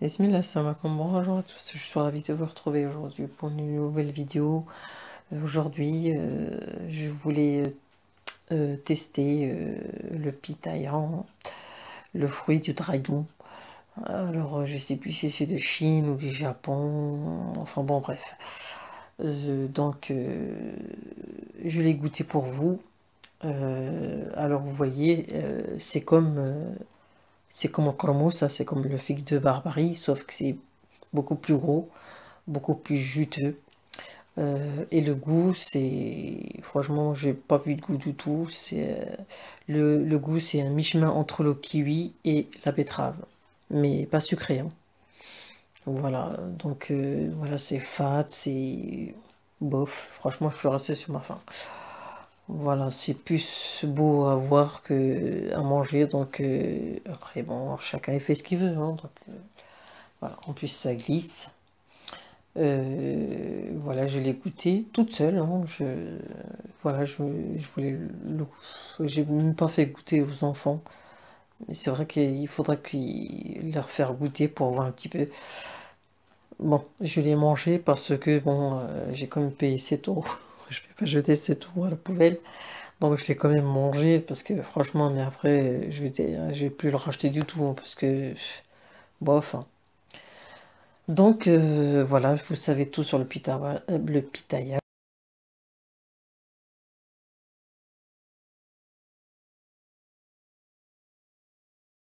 Bismillah, bonjour à tous, je suis ravie de vous retrouver aujourd'hui pour une nouvelle vidéo. Euh, aujourd'hui, euh, je voulais euh, tester le pitaillant, le fruit du dragon. Alors, je sais plus si c'est de Chine ou du Japon, enfin bon, bref. donc, je l'ai goûté pour vous. alors, vous voyez, c'est comme c'est comme un ça, c'est comme le figue de Barbarie, sauf que c'est beaucoup plus gros, beaucoup plus juteux. Euh, et le goût, c'est. Franchement, j'ai pas vu de goût du tout. C'est euh, le, goût, c'est un mi-chemin entre le kiwi et la betterave, mais pas sucré. Hein. Voilà, donc euh, voilà, c'est fat, c'est bof. Franchement, je suis resté sur ma faim. Voilà, c'est plus beau à voir que à manger. Donc euh, après, bon, chacun fait ce qu'il veut. Hein, donc, euh, voilà, en plus ça glisse. Euh, voilà, je l'ai goûté toute seule. Hein, je, voilà, je, voulais le, j'ai même pas fait goûter aux enfants. Mais c'est vrai qu'il faudra qu'ils leur faire goûter pour voir un petit peu. Bon, je l'ai mangé parce que bon, j'ai quand même payé 7 euros je vais pas jeter c'est tout à la poubelle. Donc je l'ai quand même mangé parce que franchement, mais après, je vais, hein, plus le racheter du tout hein, parce que bof. Hein. Donc euh, voilà, vous savez tout sur le Le pitaya.